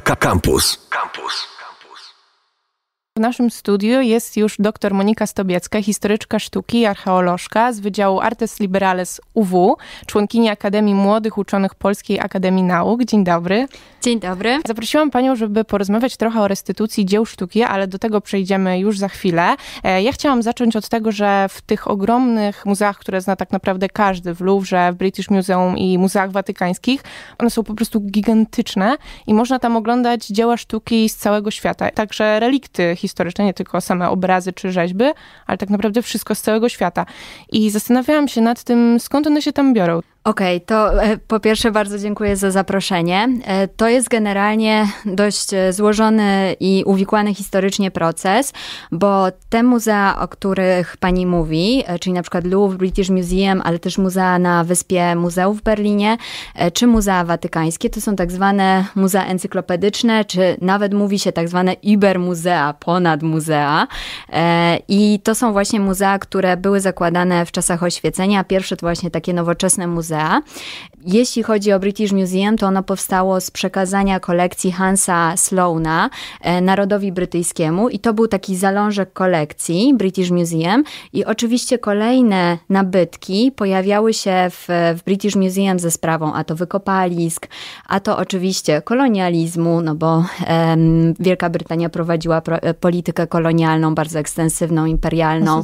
Campus. Campus. W naszym studiu jest już dr Monika Stobiecka, historyczka sztuki i archeolożka z Wydziału Artes Liberales UW, członkini Akademii Młodych Uczonych Polskiej Akademii Nauk. Dzień dobry. Dzień dobry. Zaprosiłam panią, żeby porozmawiać trochę o restytucji dzieł sztuki, ale do tego przejdziemy już za chwilę. E, ja chciałam zacząć od tego, że w tych ogromnych muzeach, które zna tak naprawdę każdy w Louvre, w British Museum i Muzeach Watykańskich, one są po prostu gigantyczne i można tam oglądać dzieła sztuki z całego świata, także relikty historyczne, nie tylko same obrazy czy rzeźby, ale tak naprawdę wszystko z całego świata. I zastanawiałam się nad tym, skąd one się tam biorą. Okej, okay, to e, po pierwsze bardzo dziękuję za zaproszenie. E, to jest generalnie dość e, złożony i uwikłany historycznie proces, bo te muzea, o których pani mówi, czyli na przykład Louvre, British Museum, ale też muzea na Wyspie Muzeów w Berlinie, czy muzea watykańskie, to są tak zwane muzea encyklopedyczne, czy nawet mówi się tak zwane ibermuzea, ponad muzea. I to są właśnie muzea, które były zakładane w czasach oświecenia. Pierwsze to właśnie takie nowoczesne muzea, muzea. Jeśli chodzi o British Museum, to ono powstało z przekazania kolekcji Hansa Sloana e, narodowi brytyjskiemu i to był taki zalążek kolekcji British Museum i oczywiście kolejne nabytki pojawiały się w, w British Museum ze sprawą a to wykopalisk, a to oczywiście kolonializmu, no bo em, Wielka Brytania prowadziła pro, e, politykę kolonialną, bardzo ekstensywną, imperialną.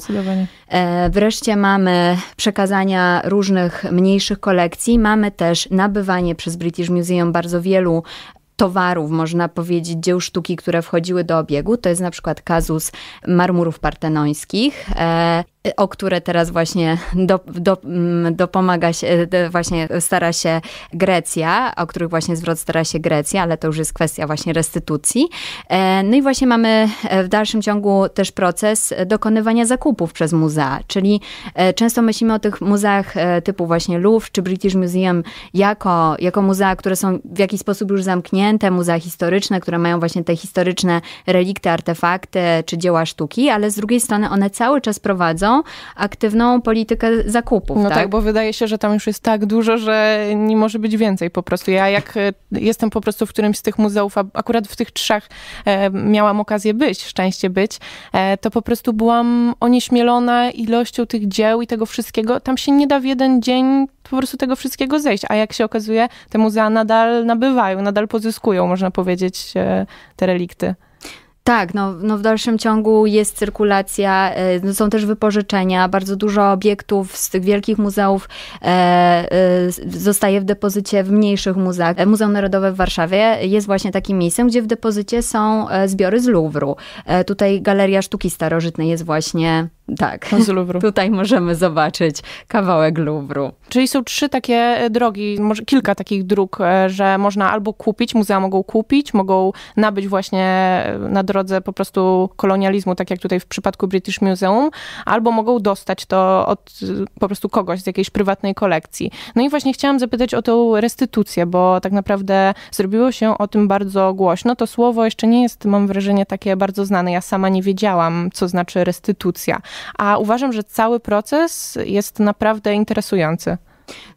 E, wreszcie mamy przekazania różnych mniejszych naszych kolekcji mamy też nabywanie przez British Museum bardzo wielu towarów, można powiedzieć, dzieł sztuki, które wchodziły do obiegu. To jest na przykład kazus marmurów partenońskich e, o które teraz właśnie do, do, mm, dopomaga się, e, do, właśnie stara się Grecja, o których właśnie zwrot stara się Grecja, ale to już jest kwestia właśnie restytucji. E, no i właśnie mamy e, w dalszym ciągu też proces dokonywania zakupów przez muzea, czyli często myślimy o tych muzeach typu właśnie Louvre czy British Museum jako, jako muzea, które są w jakiś sposób już zamknięte, muzea historyczne, które mają właśnie te historyczne relikty, artefakty czy dzieła sztuki, ale z drugiej strony one cały czas prowadzą aktywną, politykę zakupów. No tak? tak? bo wydaje się, że tam już jest tak dużo, że nie może być więcej po prostu. Ja jak e, jestem po prostu w którymś z tych muzeów, akurat w tych trzech e, miałam okazję być, szczęście być, e, to po prostu byłam onieśmielona ilością tych dzieł i tego wszystkiego. Tam się nie da w jeden dzień po prostu tego wszystkiego zejść. A jak się okazuje, te muzea nadal nabywają, nadal pozyskują, można powiedzieć, e, te relikty. Tak, no, no w dalszym ciągu jest cyrkulacja, e, no są też wypożyczenia, bardzo dużo obiektów z tych wielkich muzeów e, e, zostaje w depozycie w mniejszych muzeach. E, Muzeum Narodowe w Warszawie jest właśnie takim miejscem, gdzie w depozycie są e, zbiory z Louvru. E, tutaj Galeria Sztuki Starożytnej jest właśnie tak, no, z tutaj możemy zobaczyć kawałek Luwru. Czyli są trzy takie e, drogi, może kilka takich dróg, e, że można albo kupić, muzea mogą kupić, mogą nabyć właśnie e, na drodze po prostu kolonializmu, tak jak tutaj w przypadku British Museum, albo mogą dostać to od po prostu kogoś z jakiejś prywatnej kolekcji. No i właśnie chciałam zapytać o tą restytucję, bo tak naprawdę zrobiło się o tym bardzo głośno. To słowo jeszcze nie jest, mam wrażenie, takie bardzo znane. Ja sama nie wiedziałam, co znaczy restytucja a uważam, że cały proces jest naprawdę interesujący.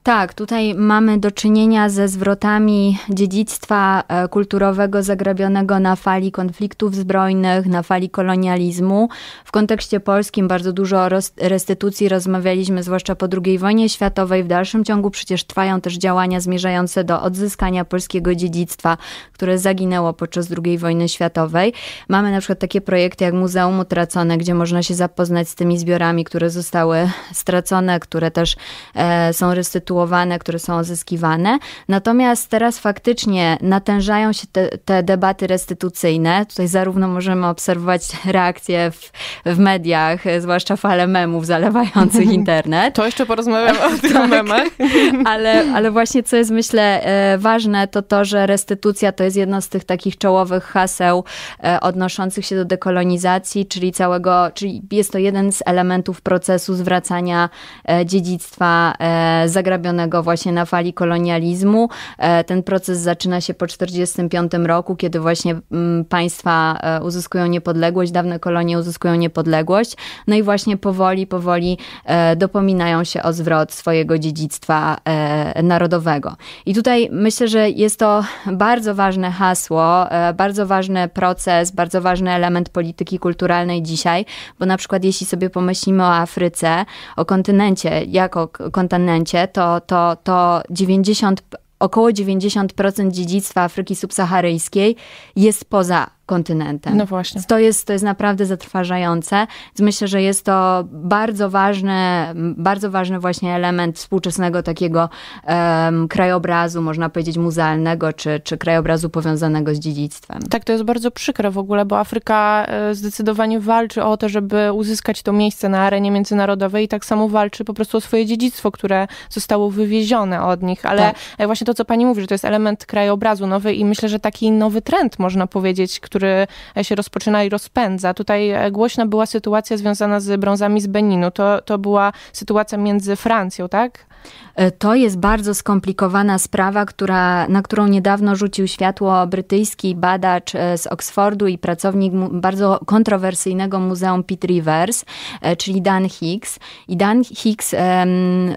Tak, tutaj mamy do czynienia ze zwrotami dziedzictwa e, kulturowego zagrabionego na fali konfliktów zbrojnych, na fali kolonializmu. W kontekście polskim bardzo dużo o restytucji rozmawialiśmy, zwłaszcza po II wojnie światowej. W dalszym ciągu przecież trwają też działania zmierzające do odzyskania polskiego dziedzictwa, które zaginęło podczas II wojny światowej. Mamy na przykład takie projekty jak Muzeum Utracone, gdzie można się zapoznać z tymi zbiorami, które zostały stracone, które też e, są restytuowane, które są odzyskiwane. Natomiast teraz faktycznie natężają się te, te debaty restytucyjne. Tutaj zarówno możemy obserwować reakcje w, w mediach, zwłaszcza fale memów zalewających internet. To jeszcze porozmawiam o tych tak, memach. ale, ale właśnie co jest myślę e, ważne, to to, że restytucja to jest jedno z tych takich czołowych haseł e, odnoszących się do dekolonizacji, czyli całego, czyli jest to jeden z elementów procesu zwracania e, dziedzictwa zagrabionego właśnie na fali kolonializmu. E, ten proces zaczyna się po 1945 roku, kiedy właśnie mm, państwa e, uzyskują niepodległość, dawne kolonie uzyskują niepodległość. No i właśnie powoli, powoli e, dopominają się o zwrot swojego dziedzictwa narodowego. I tutaj myślę, że jest to bardzo ważne hasło, bardzo ważny proces, bardzo ważny element polityki kulturalnej dzisiaj, bo na przykład jeśli sobie pomyślimy o Afryce, o kontynencie, jako kontynencie, chwilę, to, to, to 90, około 90% dziedzictwa Afryki subsaharyjskiej jest poza kontynentem. No właśnie. To jest, to jest naprawdę zatrważające. myślę, że jest to bardzo ważny, bardzo ważny właśnie element współczesnego takiego um, krajobrazu, można powiedzieć muzealnego, czy, czy krajobrazu powiązanego z dziedzictwem. Tak, to jest bardzo przykre w ogóle, bo Afryka e, zdecydowanie walczy o to, żeby uzyskać to miejsce na arenie międzynarodowej i tak samo walczy po prostu o swoje dziedzictwo, które zostało wywiezione od nich. Ale tak. E, właśnie to, co pani mówi, że to jest element krajobrazu nowy i myślę, że taki nowy trend, można powiedzieć, który który się rozpoczyna i rozpędza. Tutaj e, głośna była sytuacja związana z brązami z Beninu. To, to była sytuacja między Francją, tak? E, to jest bardzo skomplikowana sprawa, która, na którą niedawno rzucił światło brytyjski badacz e, z Oksfordu i pracownik bardzo kontrowersyjnego muzeum Pitt Rivers, e, czyli Dan Hicks. I Dan Hicks um,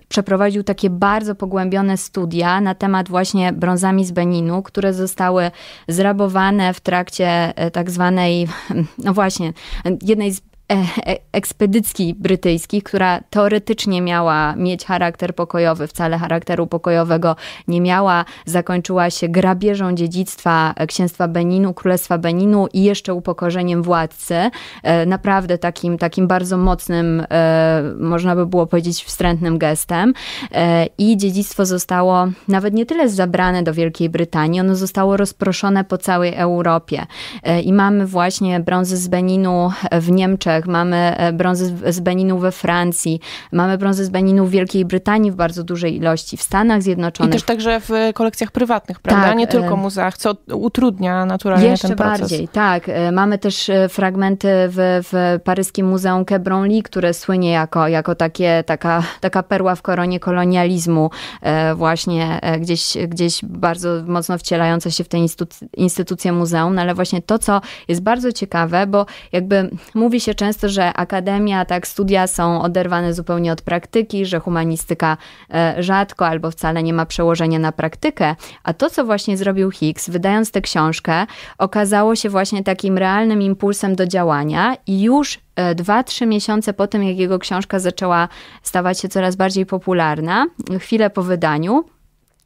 przeprowadził takie bardzo pogłębione studia na temat właśnie brązami z Beninu, które zostały zrabowane w trakcie tak zwanej, no właśnie, jednej z E, e, ekspedycji brytyjskiej, która teoretycznie miała mieć charakter pokojowy, wcale charakteru pokojowego nie miała, zakończyła się grabieżą dziedzictwa e, księstwa Beninu, królestwa Beninu i jeszcze upokorzeniem władcy. Naprawdę takim, takim bardzo mocnym, można by było powiedzieć, wstrętnym gestem. I dziedzictwo zostało nawet nie tyle zabrane do Wielkiej Brytanii, ono zostało rozproszone po całej Europie. I mamy właśnie brązy z Beninu w Niemczech, mamy e, brązy z Beninu we Francji, mamy brązy z Beninu w Wielkiej Brytanii w bardzo dużej ilości, w Stanach Zjednoczonych. I też także w e, kolekcjach prywatnych, prawda? Tak, nie tylko e, muzeach, co utrudnia naturalnie jeszcze ten proces. bardziej, tak. Mamy też fragmenty w, w paryskim Muzeum Kebronli, które słynie jako, jako takie, taka, taka perła w koronie kolonializmu, właśnie gdzieś, gdzieś bardzo mocno wcielająca się w tę instytucję muzeum, no ale właśnie to, co jest bardzo ciekawe, bo jakby mówi się często, często, że akademia, tak, studia są oderwane zupełnie od praktyki, że humanistyka e, rzadko albo wcale nie ma przełożenia na praktykę. A to, co właśnie zrobił Hicks, wydając tę książkę, okazało się właśnie takim realnym impulsem do działania i już e, dwa, trzy miesiące po tym, jak jego książka zaczęła stawać się coraz bardziej popularna, chwilę po wydaniu,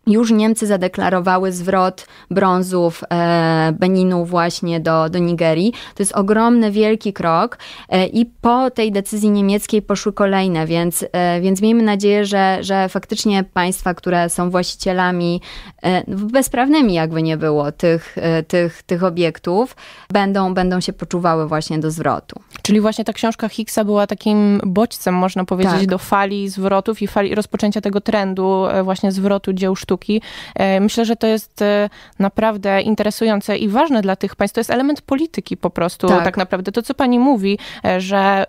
już Niemcy zadeklarowały zwrot brązów e, Beninu właśnie do, do Nigerii. To jest ogromny, wielki krok e, i po tej decyzji niemieckiej poszły kolejne, więc, e, więc miejmy nadzieję, że, że faktycznie państwa, które są właścicielami e, bezprawnymi, jakby nie było, tych, e, tych, tych obiektów, będą, będą się poczuwały właśnie do zwrotu. Czyli właśnie ta książka Hicksa była takim bodźcem, można powiedzieć, tak. do fali zwrotów i fali rozpoczęcia tego trendu e, właśnie zwrotu dzieł sztuki sztuki. E, myślę, że to jest e, naprawdę interesujące i ważne dla tych państw. To jest element polityki po prostu, tak, tak naprawdę. To, co pani mówi, e, że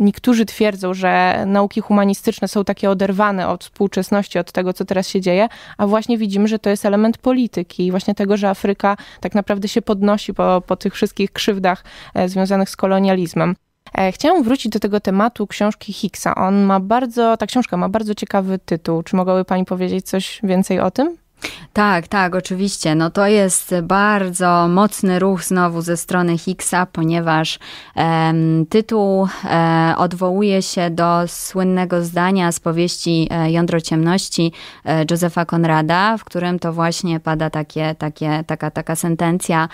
niektórzy twierdzą, że nauki humanistyczne są takie oderwane od współczesności, od tego, co teraz się dzieje, a właśnie widzimy, że to jest element polityki i właśnie tego, że Afryka tak naprawdę się podnosi po, po tych wszystkich krzywdach związanych z kolonializmem. E, chciałam wrócić do tego tematu książki Hicksa. On ma bardzo, ta książka ma bardzo ciekawy tytuł. Czy mogłaby Pani powiedzieć coś więcej o tym? Tak, tak, oczywiście. No to jest bardzo mocny ruch znowu ze strony Higgsa, ponieważ um, tytuł um, odwołuje się do słynnego zdania z powieści e, Jądro Ciemności e, Józefa Konrada, w którym to właśnie pada takie, takie, taka, taka sentencja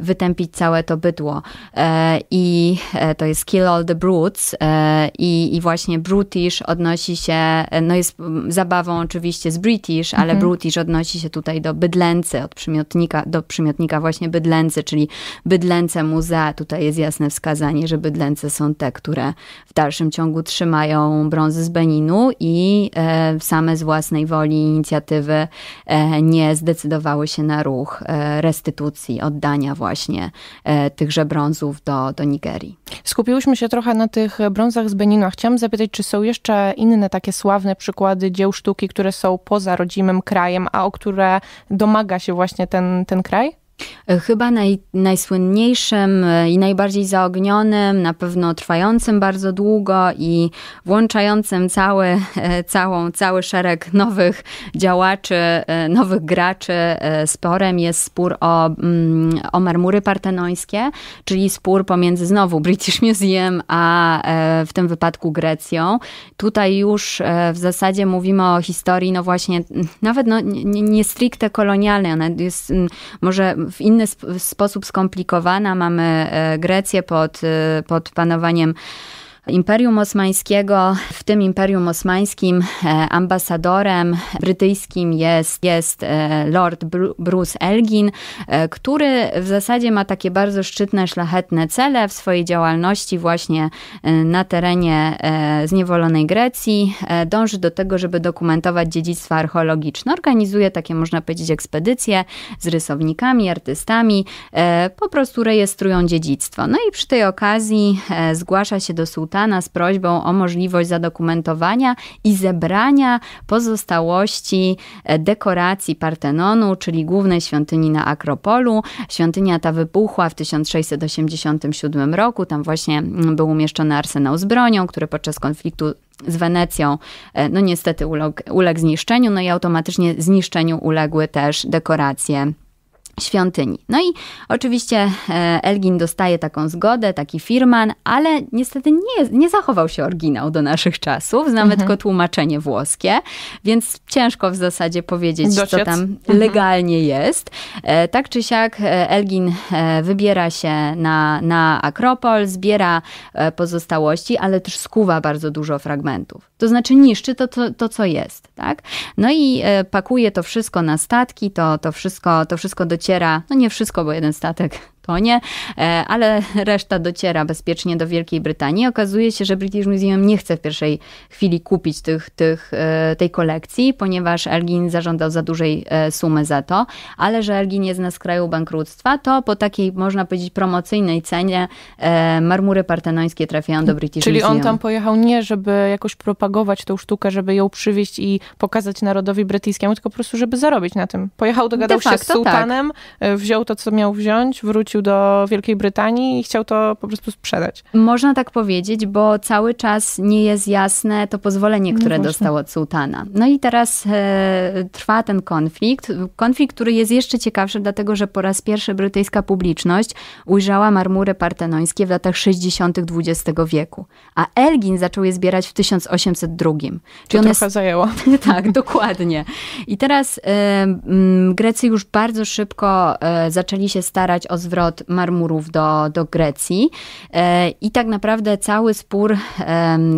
wytępić całe to bydło. E, I to jest kill all the brutes e, i, i właśnie brutish odnosi się, no jest zabawą oczywiście z british, ale mhm. brutish odnosi odnosi się tutaj do bydlęcy, od przymiotnika do przymiotnika właśnie bydlęcy, czyli bydlęce muzea. Tutaj jest jasne wskazanie, że bydlęce są te, które w dalszym ciągu trzymają brązy z Beninu i e, same z własnej woli inicjatywy e, nie zdecydowały się na ruch e, restytucji, oddania właśnie tychże brązów do, do Nigerii. Skupiłyśmy się trochę na tych brązach z Beninu. Chciałam zapytać, czy są jeszcze inne takie sławne przykłady dzieł sztuki, które są poza rodzimym krajem, a o których które domaga się właśnie ten, ten kraj? E, chyba naj, najsłynniejszym e, i najbardziej zaognionym, na pewno trwającym bardzo długo i włączającym cały, e, całą, cały szereg nowych działaczy, nowych graczy sporem jest spór o, mm, o marmury partenońskie, czyli spór pomiędzy znowu British Museum a w tym wypadku Grecją. Tutaj już w zasadzie mówimy o historii, no właśnie, nawet no, nie, nie stricte kolonialnej, ona jest może w inny sp sposób skomplikowana. Mamy e, Grecję pod, e, pod panowaniem Imperium Osmańskiego. W tym Imperium Osmańskim e, ambasadorem brytyjskim jest, jest e, Lord Bruce Elgin, e, który w zasadzie ma takie bardzo szczytne, szlachetne cele w swojej działalności właśnie na terenie zniewolonej Grecji. Dąży do tego, żeby dokumentować dziedzictwo archeologiczne. Organizuje takie, można powiedzieć, ekspedycje z rysownikami, artystami. Po prostu rejestrują dziedzictwo. No i przy tej okazji zgłasza się do sułtana Montana z prośbą o możliwość zadokumentowania i zebrania pozostałości e, dekoracji Partenonu, czyli głównej świątyni na Akropolu. Świątynia ta wybuchła w 1687 roku. Tam właśnie mm, był umieszczony arsenał z bronią, który podczas konfliktu z Wenecją, e, no niestety uległ, uległ zniszczeniu, no i automatycznie zniszczeniu uległy też dekoracje świątyni. No i oczywiście e, Elgin dostaje taką zgodę, taki firman, ale niestety nie, nie zachował się oryginał do naszych czasów. Znamy mhm. tylko tłumaczenie włoskie, więc ciężko w zasadzie powiedzieć, Dociec. co tam mhm. legalnie mhm. jest. E, tak czy siak e, Elgin wybiera się na, na Akropol, zbiera pozostałości, ale też skuwa bardzo dużo fragmentów to znaczy niszczy to, to, to co jest. Tak? No i e, pakuje to wszystko na statki, to, to, wszystko, to wszystko dociera, no nie wszystko, bo jeden statek Waszyngtonie, e, ale reszta dociera bezpiecznie do Wielkiej Brytanii. Okazuje się, że British Museum nie chce w pierwszej chwili kupić tych, tych, e, tej kolekcji, ponieważ Elgin zażądał za dużej e, sumy za to, ale że Elgin jest na skraju bankructwa, to po takiej, można powiedzieć, promocyjnej cenie marmury partenońskie trafiają do British Czyli Museum. Czyli on tam pojechał nie, żeby jakoś propagować tą sztukę, żeby ją przywieźć i pokazać narodowi brytyjskiemu, tylko po prostu, żeby zarobić na tym. Pojechał, dogadał de się z tak. sułtanem, tak. wziął to, co miał wziąć, wrócił wrócił do Wielkiej Brytanii i chciał to po prostu sprzedać. Można tak powiedzieć, bo cały czas nie jest jasne to pozwolenie, no które no dostał od sułtana. No i teraz e, trwa ten konflikt. Konflikt, który jest jeszcze ciekawszy, dlatego że po raz pierwszy brytyjska publiczność ujrzała marmury partenońskie w latach 60. XX wieku, a Elgin zaczął je zbierać w 1802. Czy trochę zajęło. tak, dokładnie. I teraz e, Grecy już bardzo szybko e, zaczęli się starać o zwrot od marmurów do, do Grecji. E, I tak naprawdę cały spór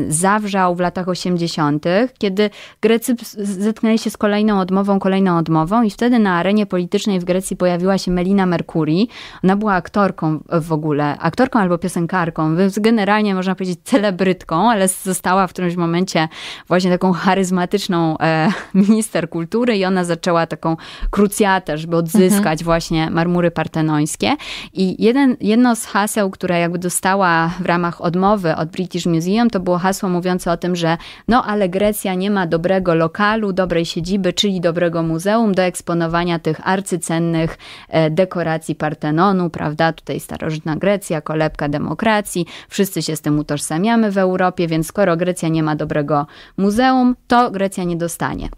zawrzał w latach 80., kiedy Grecy zetknęli się z kolejną odmową, kolejną odmową, i wtedy na arenie politycznej w Grecji pojawiła się Melina Merkuri. Ona była aktorką w ogóle, aktorką albo piosenkarką, generalnie można powiedzieć celebrytką, ale została w którymś momencie właśnie taką charyzmatyczną e, minister kultury i ona zaczęła taką krucjatę, żeby odzyskać mhm. właśnie marmury partenońskie. I jeden, jedno z haseł, które jakby dostała w ramach odmowy od British Museum, to było hasło mówiące o tym, że no ale Grecja nie ma dobrego lokalu, dobrej siedziby, czyli dobrego muzeum do eksponowania tych arcycennych e, dekoracji Partenonu, prawda? Tutaj starożytna Grecja, kolebka demokracji, wszyscy się z tym utożsamiamy w Europie, więc skoro Grecja nie ma dobrego muzeum, to Grecja nie dostanie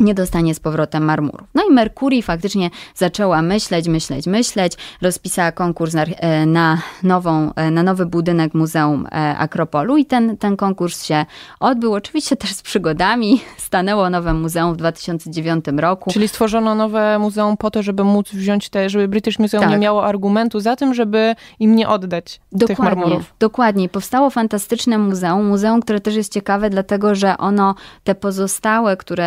nie dostanie z powrotem marmurów. No i Merkurii faktycznie zaczęła myśleć, myśleć, myśleć. Rozpisała konkurs na, e, na, nową, e, na nowy budynek Muzeum e, Akropolu i ten, ten konkurs się odbył. Oczywiście też z przygodami. Stanęło nowe muzeum w 2009 roku. Czyli stworzono nowe muzeum po to, żeby móc wziąć te, żeby British Museum tak. nie miało argumentu za tym, żeby im nie oddać dokładnie, tych marmurów. Dokładnie. Powstało fantastyczne muzeum. Muzeum, które też jest ciekawe, dlatego że ono, te pozostałe, które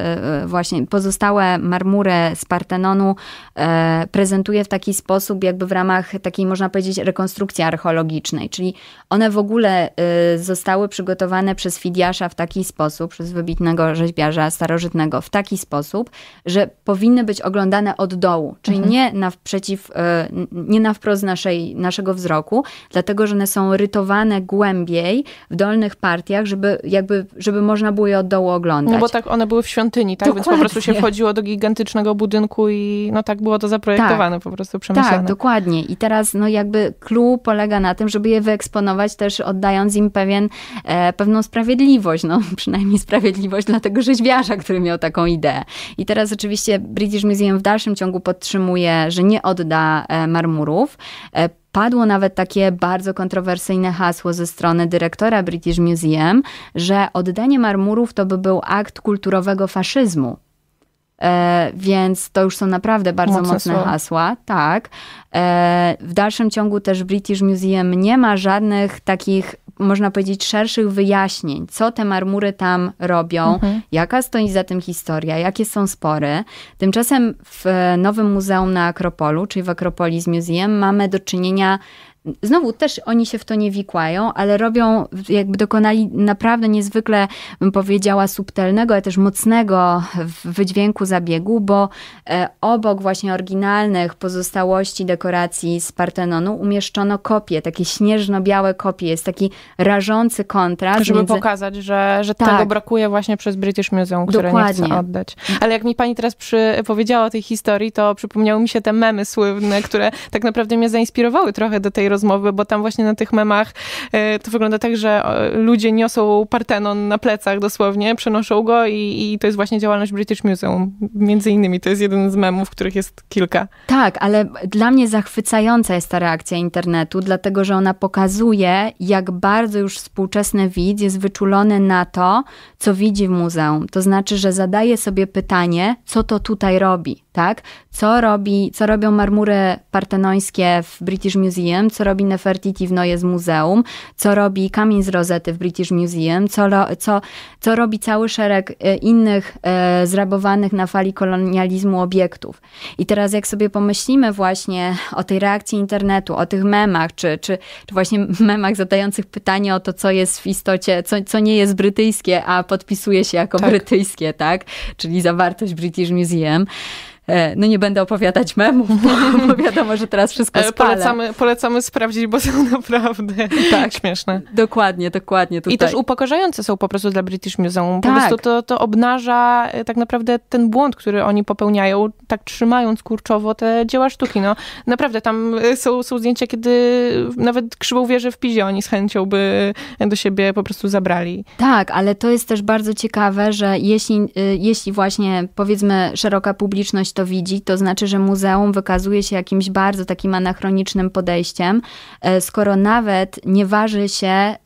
E, właśnie pozostałe marmurę z Partenonu e, prezentuje w taki sposób, jakby w ramach takiej, można powiedzieć, rekonstrukcji archeologicznej. Czyli one w ogóle e, zostały przygotowane przez Fidiasza w taki sposób, przez wybitnego rzeźbiarza starożytnego, w taki sposób, że powinny być oglądane od dołu, czyli mhm. nie na przeciw, nie na wprost naszej, naszego wzroku, dlatego, że one są rytowane głębiej w dolnych partiach, żeby jakby, żeby można było je od dołu oglądać. No bo tak one były w świątyni świątyni, tak? Dokładnie. Więc po prostu się wchodziło do gigantycznego budynku i no tak było to zaprojektowane, tak. po prostu przemyślane. Tak, dokładnie. I teraz no jakby clue polega na tym, żeby je wyeksponować też oddając im pewien, e, pewną sprawiedliwość, no przynajmniej sprawiedliwość dla tego rzeźbiarza, który miał taką ideę. I teraz oczywiście British Museum w dalszym ciągu podtrzymuje, że nie odda e, marmurów. E, Padło nawet takie bardzo kontrowersyjne hasło ze strony dyrektora British Museum, że oddanie marmurów to by był akt kulturowego faszyzmu. E, więc to już są naprawdę bardzo mocne, mocne hasła. hasła. Tak. E, w dalszym ciągu też British Museum nie ma żadnych takich można powiedzieć, szerszych wyjaśnień, co te marmury tam robią, mhm. jaka stoi za tym historia, jakie są spory. Tymczasem w e, nowym muzeum na Akropolu, czyli w Akropolis Museum, mamy do czynienia Znowu też oni się w to nie wikłają, ale robią, jakby dokonali naprawdę niezwykle, bym powiedziała, subtelnego, ale też mocnego wydźwięku zabiegu, bo e, obok właśnie oryginalnych pozostałości dekoracji z Partenonu umieszczono kopie, takie śnieżno-białe kopie. Jest taki rażący kontrast. Żeby między... pokazać, że, że tak. tego brakuje właśnie przez British Museum, które Dokładnie. nie chce oddać. Ale jak mi pani teraz powiedziała o tej historii, to przypomniały mi się te memy słynne, które tak naprawdę mnie zainspirowały trochę do tej rozmowy, bo tam właśnie na tych memach e, to wygląda tak, że e, ludzie niosą Partenon na plecach dosłownie, przenoszą go i, i to jest właśnie działalność British Museum. Między innymi to jest jeden z memów, których jest kilka. Tak, ale dla mnie zachwycająca jest ta reakcja internetu, dlatego że ona pokazuje, jak bardzo już współczesny widz jest wyczulony na to, co widzi w muzeum. To znaczy, że zadaje sobie pytanie, co to tutaj robi tak? Co, robi, co robią marmury partenońskie w British Museum, co robi Nefertiti w Noyes Muzeum, co robi kamień z rozety w British Museum, co, co, co robi cały szereg e, innych e, zrabowanych na fali kolonializmu obiektów. I teraz jak sobie pomyślimy właśnie o tej reakcji internetu, o tych memach, czy, czy, czy właśnie memach zadających pytanie o to, co jest w istocie, co, co nie jest brytyjskie, a podpisuje się jako tak. brytyjskie, tak? Czyli zawartość British Museum E, no nie będę opowiadać memów, bo wiadomo, że teraz wszystko e, spalę. Polecamy, polecamy sprawdzić, bo są naprawdę tak, śmieszne. Dokładnie, dokładnie. Tutaj. I też upokarzające są po prostu dla British Museum. Po tak. prostu to, to obnaża e, tak naprawdę ten błąd, który oni popełniają, tak trzymając kurczowo te dzieła sztuki. No, naprawdę, tam są, są zdjęcia, kiedy nawet krzywą wieżę w Pizie oni z chęcią by do siebie po prostu zabrali. Tak, ale to jest też bardzo ciekawe, że jeśli, jeśli właśnie powiedzmy szeroka publiczność to widzi, to znaczy, że muzeum wykazuje się jakimś bardzo takim anachronicznym podejściem, e, skoro nawet nie waży się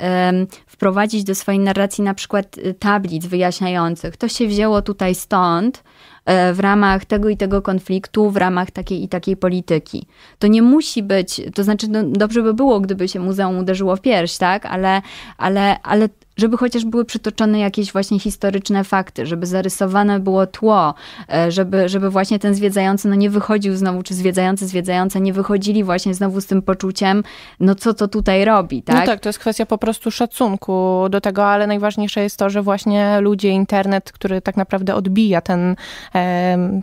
wprowadzić do swojej narracji na przykład e, tablic wyjaśniających. To się wzięło tutaj stąd, e, w ramach tego i tego konfliktu, w ramach takiej i takiej polityki. To nie musi być, to znaczy no, dobrze by było, gdyby się muzeum uderzyło w pierś, tak? Ale, ale, ale, żeby chociaż były przytoczone jakieś właśnie historyczne fakty, żeby zarysowane było tło, e, żeby, żeby właśnie ten zwiedzający no nie wychodził znowu, czy zwiedzający, zwiedzające nie wychodzili właśnie znowu z tym poczuciem, no co to tutaj robi, no tak? No tak, to jest kwestia po prostu szacunku do tego, ale najważniejsze jest to, że właśnie ludzie, internet, który tak naprawdę odbija ten,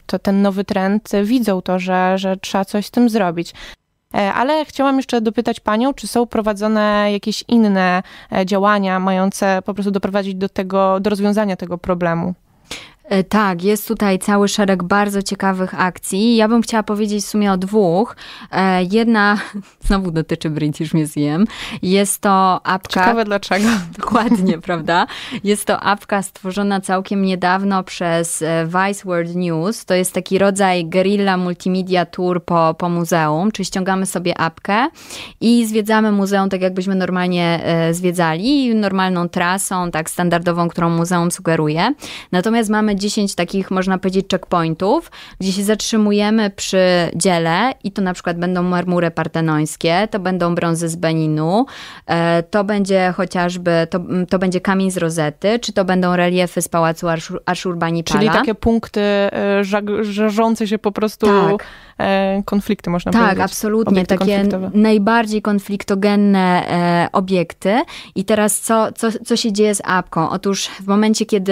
to, ten nowy trend, widzą to, że, że trzeba coś z tym zrobić. E, ale chciałam jeszcze dopytać panią, czy są prowadzone jakieś inne e, działania mające po prostu doprowadzić do tego, do rozwiązania tego problemu? E, tak, jest tutaj cały szereg bardzo ciekawych akcji. Ja bym chciała powiedzieć w sumie o dwóch. E, jedna znowu dotyczy British Museum. Jest to apka. Ciekawe dlaczego. Dokładnie, prawda? Jest to apka stworzona całkiem niedawno przez e, Vice World News. To jest taki rodzaj guerrilla multimedia tour po, po muzeum, czyli ściągamy sobie apkę i zwiedzamy muzeum tak, jakbyśmy normalnie zwiedzali, normalną trasą, tak standardową, którą muzeum sugeruje. Natomiast mamy 10 takich, można powiedzieć, checkpointów, gdzie się zatrzymujemy przy dziele i to na przykład będą marmury partenońskie, to będą brązy z Beninu, e, to będzie chociażby, to, mm, to będzie kamień z rozety, czy to będą reliefy z Pałacu Ashurbanipala. Czyli takie punkty e, żarzące się po prostu... Tak E, konflikty, można tak, powiedzieć. Tak, absolutnie. Obiekty takie najbardziej konfliktogenne e, obiekty. I teraz co, co, co się dzieje z apką? Otóż w momencie, kiedy,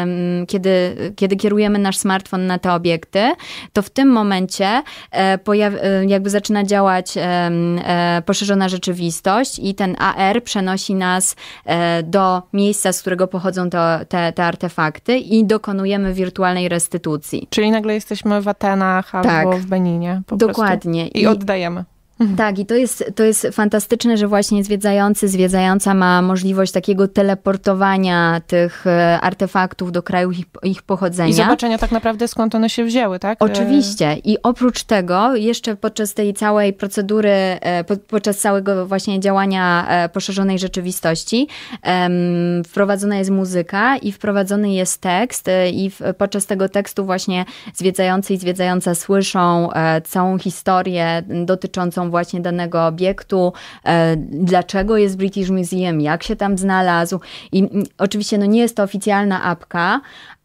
um, kiedy, kiedy kierujemy nasz smartfon na te obiekty, to w tym momencie e, e jakby zaczyna działać e, poszerzona rzeczywistość i ten AR przenosi nas e, do miejsca, z którego pochodzą to, te, te artefakty i dokonujemy wirtualnej restytucji. Czyli nagle jesteśmy w Atenach albo tak. w Benicie. Po Dokładnie. I, I oddajemy. Mhm. Tak, i to jest, to jest fantastyczne, że właśnie zwiedzający, zwiedzająca ma możliwość takiego teleportowania tych e, artefaktów do kraju ich, ich pochodzenia. I zobaczenia tak naprawdę skąd one się wzięły, tak? E, Oczywiście. I oprócz tego, jeszcze podczas tej całej procedury, e, podczas całego właśnie działania poszerzonej rzeczywistości, wprowadzona jest muzyka i wprowadzony jest tekst, i podczas tego tekstu właśnie zwiedzający i zwiedzająca słyszą całą historię dotyczącą właśnie danego obiektu, e, dlaczego jest British Museum, jak się tam znalazł. I mm, oczywiście no nie jest to oficjalna apka,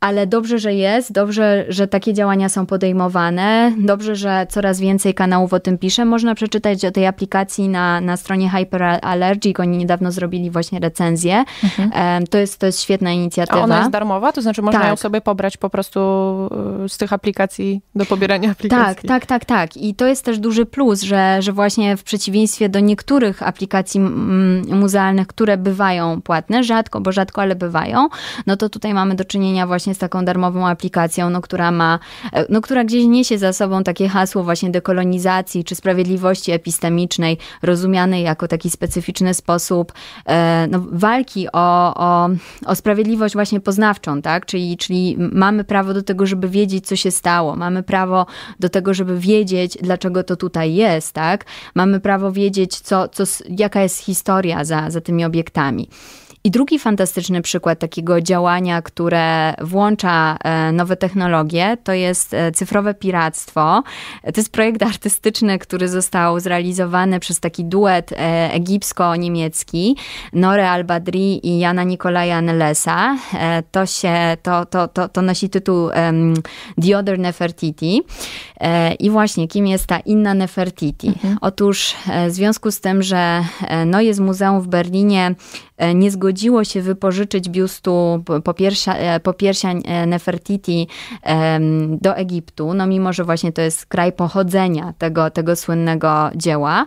ale dobrze, że jest, dobrze, że takie działania są podejmowane, dobrze, że coraz więcej kanałów o tym pisze. Można przeczytać o tej aplikacji na, na stronie Hyperallergic, oni niedawno zrobili właśnie recenzję. Mhm. To, jest, to jest świetna inicjatywa. A ona jest darmowa? To znaczy można tak. ją sobie pobrać po prostu y, z tych aplikacji, do pobierania aplikacji? Tak, tak, tak, tak. I to jest też duży plus, że, że właśnie w przeciwieństwie do niektórych aplikacji muzealnych, które bywają płatne, rzadko, bo rzadko, ale bywają, no to tutaj mamy do czynienia właśnie jest taką darmową aplikacją, no, która ma, e, no, która gdzieś niesie za sobą takie hasło właśnie dekolonizacji czy sprawiedliwości epistemicznej, rozumianej jako taki specyficzny sposób e, no, walki o, o, o sprawiedliwość właśnie poznawczą, tak? Czyli, czyli mamy prawo do tego, żeby wiedzieć, co się stało, mamy prawo do tego, żeby wiedzieć, dlaczego to tutaj jest, tak? Mamy prawo wiedzieć, co, co, jaka jest historia za, za tymi obiektami. I drugi fantastyczny przykład takiego działania, które włącza e, nowe technologie, to jest e, cyfrowe piractwo. To jest projekt artystyczny, który został zrealizowany przez taki duet e, egipsko-niemiecki Nore Albadri i Jana Nikolaja Nelesa. To się, to, to, to, to nosi tytuł um, The Other Nefertiti. I właśnie, kim jest ta inna Nefertiti? Mhm. Otóż w związku z tym, że no jest muzeum w Berlinie E, nie zgodziło się wypożyczyć biustu popiersia, e, popiersia e, Nefertiti do Egiptu, no mimo, że właśnie to jest kraj pochodzenia tego, tego słynnego dzieła.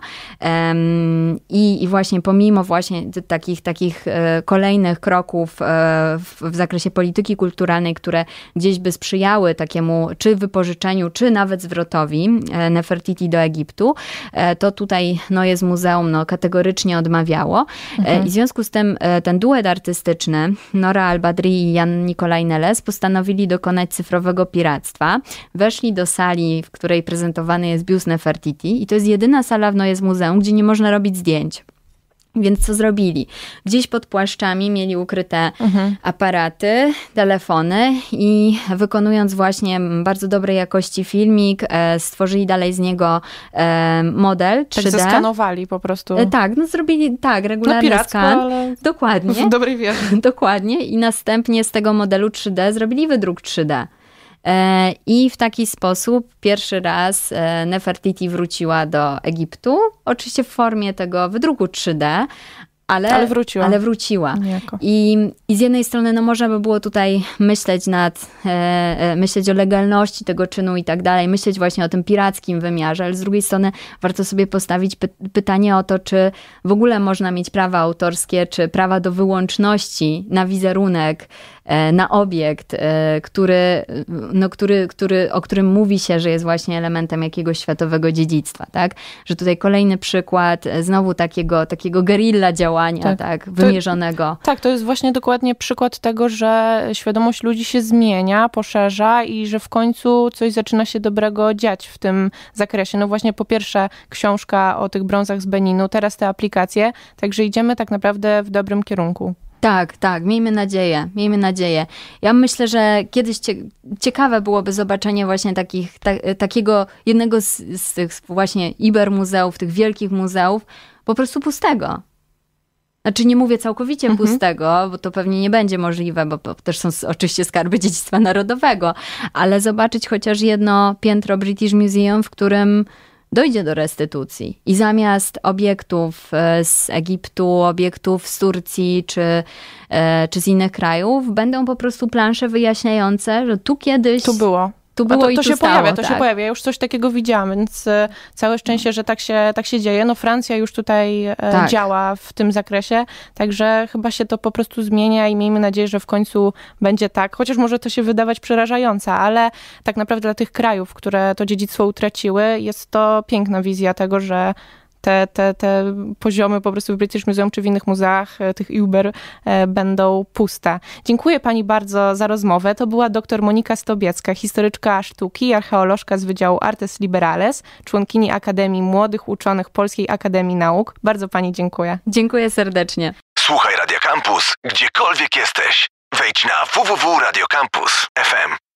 I, i właśnie pomimo właśnie takich, takich kolejnych kroków w, zakresie polityki kulturalnej, które gdzieś by sprzyjały takiemu czy wypożyczeniu, czy nawet zwrotowi Nefertiti do Egiptu, to tutaj no, jest muzeum no, kategorycznie odmawiało. Mhm. I w związku z tym Zatem e, ten duet artystyczny, Nora Albadri i Jan Nikolaj Neles, postanowili dokonać cyfrowego piractwa. Weszli do sali, w której prezentowany jest biust Nefertiti i to jest jedyna sala w Noyes Muzeum, gdzie nie można robić zdjęć. Więc co zrobili? Gdzieś pod płaszczami mieli ukryte mhm. aparaty, telefony i wykonując właśnie bardzo dobrej jakości filmik, e, stworzyli dalej z niego e, model 3D. Tak zeskanowali po prostu. E, tak, no zrobili tak, regularny no skan. Ale... Dokładnie. W dobrej wierze. Dokładnie i następnie z tego modelu 3D zrobili wydruk 3D. E, I w taki sposób pierwszy raz e, Nefertiti wróciła do Egiptu, oczywiście w formie tego wydruku 3D, ale, ale, wróciła. Ale wróciła. I, I, z jednej strony, no można by było tutaj myśleć nad, e, e, myśleć o legalności tego czynu i tak dalej, myśleć właśnie o tym pirackim wymiarze, ale z drugiej strony warto sobie postawić py pytanie o to, czy w ogóle można mieć prawa autorskie, czy prawa do wyłączności na wizerunek, E, na obiekt, e, który, no, który, który, o którym mówi się, że jest właśnie elementem jakiegoś światowego dziedzictwa, tak? Że tutaj kolejny przykład e, znowu takiego, takiego gerilla działania, tak, tak wymierzonego. To, tak, to jest właśnie dokładnie przykład tego, że świadomość ludzi się zmienia, poszerza i że w końcu coś zaczyna się dobrego dziać w tym zakresie. No właśnie po pierwsze książka o tych brązach z Beninu, teraz te aplikacje, także idziemy tak naprawdę w dobrym kierunku. Tak, tak, miejmy nadzieję, miejmy nadzieję. Ja myślę, że kiedyś ciekawe byłoby zobaczenie właśnie takich, ta, takiego jednego z, z tych właśnie ibermuzeów, tych wielkich muzeów, po prostu pustego. Znaczy nie mówię całkowicie mhm. pustego, bo to pewnie nie będzie możliwe, bo, bo też są oczywiście skarby dziedzictwa narodowego, ale zobaczyć chociaż jedno piętro British Museum, w którym dojdzie do restytucji i zamiast obiektów e, z Egiptu, obiektów z Turcji czy, e, czy z innych krajów, będą po prostu plansze wyjaśniające, że tu kiedyś. Tu było. Tu no było to, to, tu się stało, pojawia, to tak. się pojawia. Ja już coś takiego widziałam, więc y, całe szczęście, że tak się, tak się dzieje. No Francja już tutaj y, tak. działa w tym zakresie, także chyba się to po prostu zmienia i miejmy nadzieję, że w końcu będzie tak. Chociaż może to się wydawać przerażające, ale tak naprawdę dla tych krajów, które to dziedzictwo utraciły, jest to piękna wizja tego, że te, te, te poziomy po prostu w British Museum czy w innych muzeach e, tych Uber e, będą puste. Dziękuję Pani bardzo za rozmowę. To była dr Monika Stobiecka, historyczka sztuki i archeolożka z Wydziału Artes Liberales, członkini Akademii Młodych Uczonych Polskiej Akademii Nauk. Bardzo Pani dziękuję. Dziękuję serdecznie. Słuchaj Radio Campus, gdziekolwiek jesteś. Wejdź na www.radiocampus.fm.